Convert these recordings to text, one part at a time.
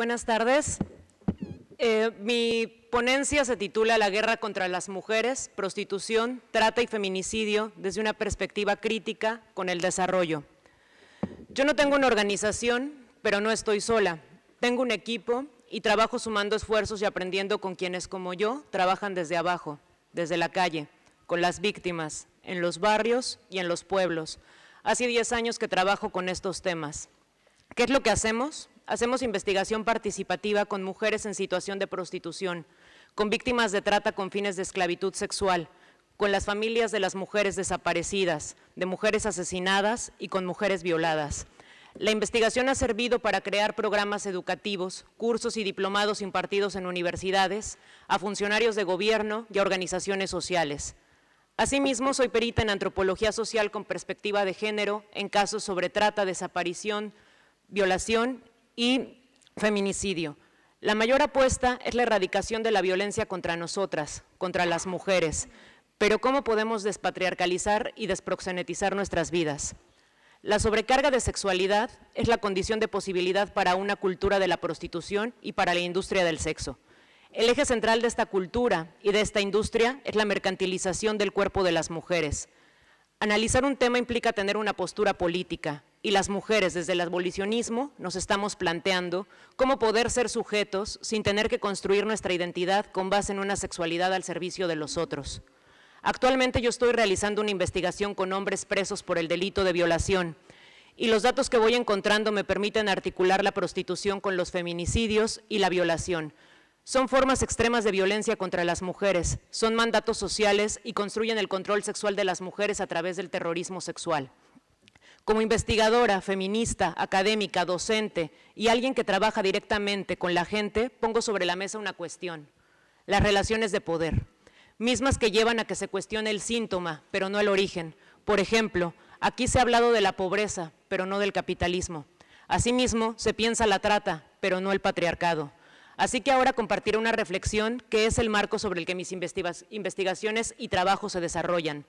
Buenas tardes. Eh, mi ponencia se titula La guerra contra las mujeres, prostitución, trata y feminicidio desde una perspectiva crítica con el desarrollo. Yo no tengo una organización, pero no estoy sola. Tengo un equipo y trabajo sumando esfuerzos y aprendiendo con quienes como yo trabajan desde abajo, desde la calle, con las víctimas, en los barrios y en los pueblos. Hace 10 años que trabajo con estos temas. ¿Qué es lo que hacemos? hacemos investigación participativa con mujeres en situación de prostitución, con víctimas de trata con fines de esclavitud sexual, con las familias de las mujeres desaparecidas, de mujeres asesinadas y con mujeres violadas. La investigación ha servido para crear programas educativos, cursos y diplomados impartidos en universidades, a funcionarios de gobierno y a organizaciones sociales. Asimismo, soy perita en antropología social con perspectiva de género en casos sobre trata, desaparición, violación y feminicidio. La mayor apuesta es la erradicación de la violencia contra nosotras, contra las mujeres, pero ¿cómo podemos despatriarcalizar y desproxenetizar nuestras vidas? La sobrecarga de sexualidad es la condición de posibilidad para una cultura de la prostitución y para la industria del sexo. El eje central de esta cultura y de esta industria es la mercantilización del cuerpo de las mujeres, Analizar un tema implica tener una postura política y las mujeres desde el abolicionismo nos estamos planteando cómo poder ser sujetos sin tener que construir nuestra identidad con base en una sexualidad al servicio de los otros. Actualmente yo estoy realizando una investigación con hombres presos por el delito de violación y los datos que voy encontrando me permiten articular la prostitución con los feminicidios y la violación, son formas extremas de violencia contra las mujeres, son mandatos sociales y construyen el control sexual de las mujeres a través del terrorismo sexual. Como investigadora, feminista, académica, docente y alguien que trabaja directamente con la gente, pongo sobre la mesa una cuestión, las relaciones de poder, mismas que llevan a que se cuestione el síntoma, pero no el origen. Por ejemplo, aquí se ha hablado de la pobreza, pero no del capitalismo. Asimismo, se piensa la trata, pero no el patriarcado. Así que ahora compartiré una reflexión que es el marco sobre el que mis investigaciones y trabajos se desarrollan.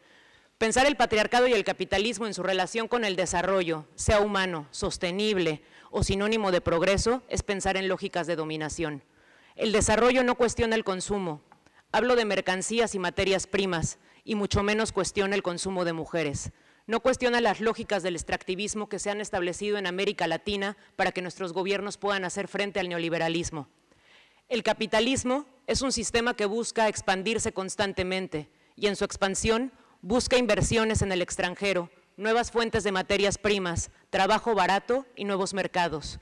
Pensar el patriarcado y el capitalismo en su relación con el desarrollo, sea humano, sostenible o sinónimo de progreso, es pensar en lógicas de dominación. El desarrollo no cuestiona el consumo. Hablo de mercancías y materias primas, y mucho menos cuestiona el consumo de mujeres. No cuestiona las lógicas del extractivismo que se han establecido en América Latina para que nuestros gobiernos puedan hacer frente al neoliberalismo. El capitalismo es un sistema que busca expandirse constantemente y en su expansión busca inversiones en el extranjero, nuevas fuentes de materias primas, trabajo barato y nuevos mercados.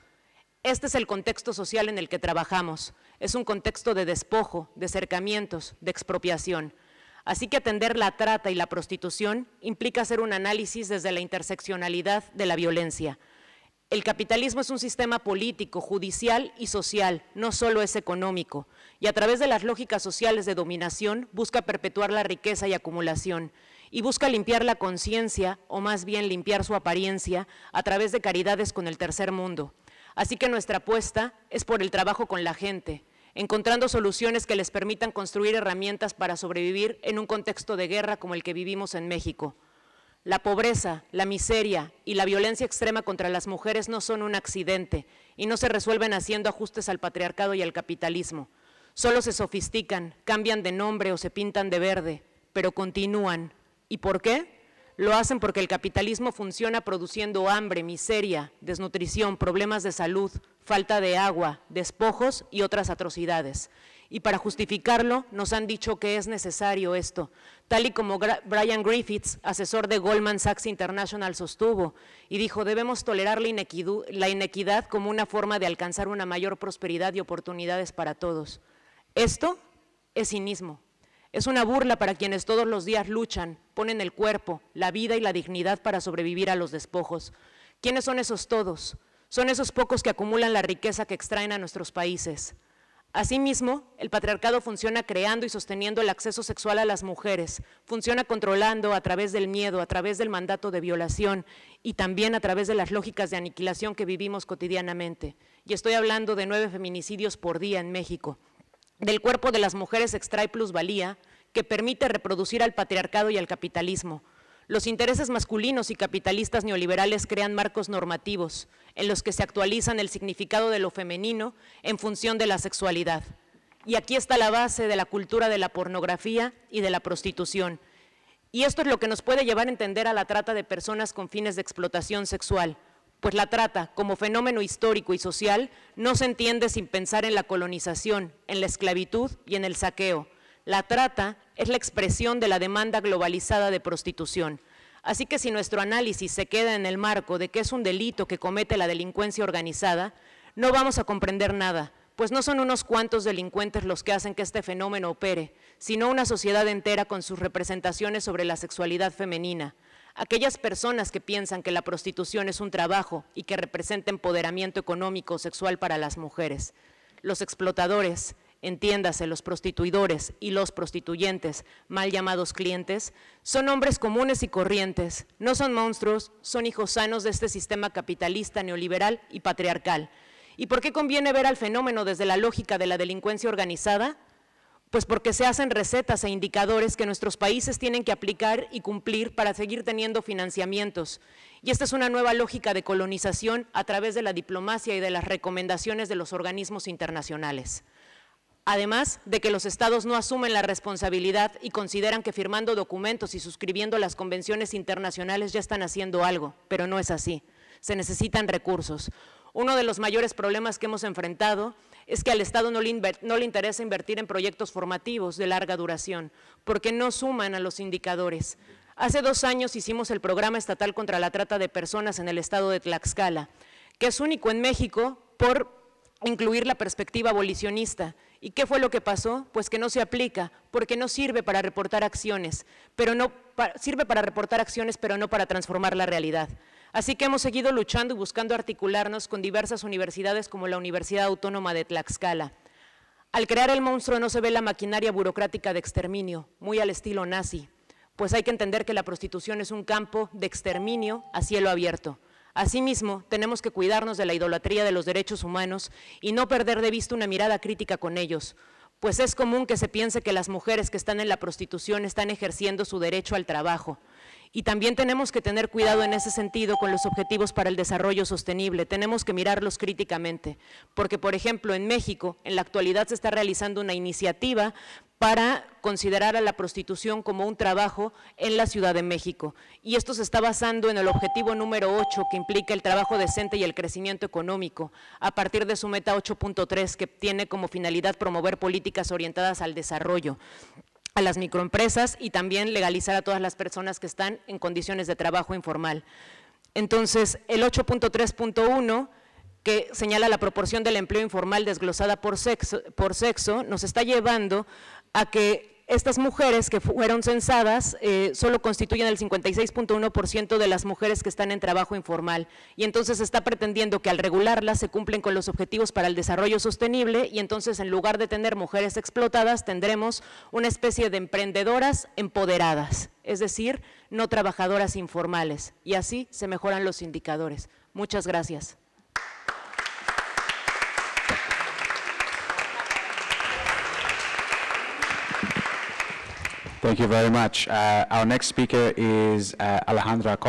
Este es el contexto social en el que trabajamos. Es un contexto de despojo, de cercamientos, de expropiación. Así que atender la trata y la prostitución implica hacer un análisis desde la interseccionalidad de la violencia. El capitalismo es un sistema político, judicial y social, no solo es económico, y a través de las lógicas sociales de dominación busca perpetuar la riqueza y acumulación, y busca limpiar la conciencia, o más bien limpiar su apariencia, a través de caridades con el tercer mundo. Así que nuestra apuesta es por el trabajo con la gente, encontrando soluciones que les permitan construir herramientas para sobrevivir en un contexto de guerra como el que vivimos en México. La pobreza, la miseria y la violencia extrema contra las mujeres no son un accidente y no se resuelven haciendo ajustes al patriarcado y al capitalismo. Solo se sofistican, cambian de nombre o se pintan de verde, pero continúan. ¿Y por qué? Lo hacen porque el capitalismo funciona produciendo hambre, miseria, desnutrición, problemas de salud, falta de agua, despojos y otras atrocidades. Y para justificarlo nos han dicho que es necesario esto, tal y como Brian Griffiths, asesor de Goldman Sachs International, sostuvo y dijo, debemos tolerar la inequidad, como una forma de alcanzar una mayor prosperidad y oportunidades para todos. Esto es cinismo. Es una burla para quienes todos los días luchan, ponen el cuerpo, la vida y la dignidad para sobrevivir a los despojos. ¿Quiénes son esos todos? Son esos pocos que acumulan la riqueza que extraen a nuestros países. Asimismo, el patriarcado funciona creando y sosteniendo el acceso sexual a las mujeres, funciona controlando a través del miedo, a través del mandato de violación y también a través de las lógicas de aniquilación que vivimos cotidianamente. Y estoy hablando de nueve feminicidios por día en México del cuerpo de las mujeres extrae plusvalía que permite reproducir al patriarcado y al capitalismo. Los intereses masculinos y capitalistas neoliberales crean marcos normativos en los que se actualizan el significado de lo femenino en función de la sexualidad. Y aquí está la base de la cultura de la pornografía y de la prostitución. Y esto es lo que nos puede llevar a entender a la trata de personas con fines de explotación sexual pues la trata como fenómeno histórico y social no se entiende sin pensar en la colonización, en la esclavitud y en el saqueo. La trata es la expresión de la demanda globalizada de prostitución. Así que si nuestro análisis se queda en el marco de que es un delito que comete la delincuencia organizada, no vamos a comprender nada, pues no son unos cuantos delincuentes los que hacen que este fenómeno opere, sino una sociedad entera con sus representaciones sobre la sexualidad femenina. Aquellas personas que piensan que la prostitución es un trabajo y que representa empoderamiento económico o sexual para las mujeres. Los explotadores, entiéndase, los prostituidores y los prostituyentes, mal llamados clientes, son hombres comunes y corrientes, no son monstruos, son hijos sanos de este sistema capitalista neoliberal y patriarcal. ¿Y por qué conviene ver al fenómeno desde la lógica de la delincuencia organizada? pues porque se hacen recetas e indicadores que nuestros países tienen que aplicar y cumplir para seguir teniendo financiamientos. Y esta es una nueva lógica de colonización a través de la diplomacia y de las recomendaciones de los organismos internacionales. Además de que los estados no asumen la responsabilidad y consideran que firmando documentos y suscribiendo las convenciones internacionales ya están haciendo algo, pero no es así. Se necesitan recursos. Uno de los mayores problemas que hemos enfrentado es que al Estado no le, interesa invertir en proyectos formativos de larga duración, porque no suman a los indicadores. Hace dos años hicimos el programa estatal contra la trata de personas en el Estado de Tlaxcala, que es único en México por incluir la perspectiva abolicionista. ¿Y qué fue lo que pasó? Pues que no se aplica, porque no sirve para reportar acciones, pero no, sirve para reportar acciones, pero no para transformar la realidad. Así que hemos seguido luchando y buscando articularnos con diversas universidades como la Universidad Autónoma de Tlaxcala. Al crear el monstruo no se ve la maquinaria burocrática de exterminio, muy al estilo nazi, pues hay que entender que la prostitución es un campo de exterminio a cielo abierto. Asimismo, tenemos que cuidarnos de la idolatría de los derechos humanos y no perder de vista una mirada crítica con ellos, pues es común que se piense que las mujeres que están en la prostitución están ejerciendo su derecho al trabajo y también tenemos que tener cuidado en ese sentido con los objetivos para el desarrollo sostenible, tenemos que mirarlos críticamente, porque por ejemplo en México en la actualidad se está realizando una iniciativa para considerar a la prostitución como un trabajo en la Ciudad de México. Y esto se está basando en el objetivo número 8, que implica el trabajo decente y el crecimiento económico, a partir de su meta 8.3, que tiene como finalidad promover políticas orientadas al desarrollo a las microempresas y también legalizar a todas las personas que están en condiciones de trabajo informal. Entonces, el 8.3.1 que señala la proporción del empleo informal desglosada por sexo, por sexo, nos está llevando a que estas mujeres que fueron censadas eh, solo constituyen el 56.1% de las mujeres que están en trabajo informal y entonces se está pretendiendo que al regularlas se cumplen con los objetivos para el desarrollo sostenible y entonces en lugar de tener mujeres explotadas tendremos una especie de emprendedoras empoderadas, es decir, no trabajadoras informales y así se mejoran los indicadores. Muchas gracias. Thank you very much. Uh, our next speaker is uh, Alejandra.